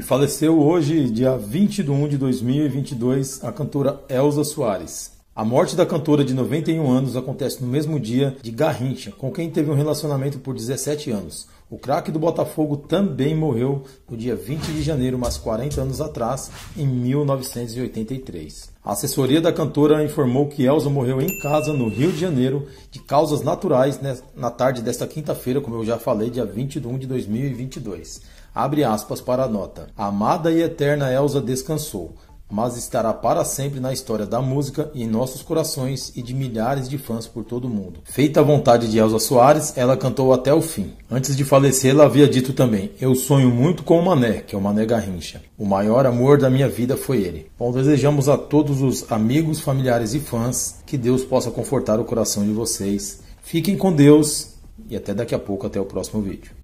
E faleceu hoje, dia 21 de de 2022, a cantora Elza Soares. A morte da cantora de 91 anos acontece no mesmo dia de Garrincha, com quem teve um relacionamento por 17 anos. O craque do Botafogo também morreu no dia 20 de janeiro, mas 40 anos atrás, em 1983. A assessoria da cantora informou que Elza morreu em casa, no Rio de Janeiro, de causas naturais, na tarde desta quinta-feira, como eu já falei, dia 21 de 2022. Abre aspas para a nota. A amada e eterna Elza descansou mas estará para sempre na história da música e em nossos corações e de milhares de fãs por todo o mundo. Feita a vontade de Elza Soares, ela cantou até o fim. Antes de falecer, ela havia dito também: Eu sonho muito com o Mané, que é o Mané Garrincha. O maior amor da minha vida foi ele. Bom, desejamos a todos os amigos, familiares e fãs que Deus possa confortar o coração de vocês. Fiquem com Deus e até daqui a pouco, até o próximo vídeo.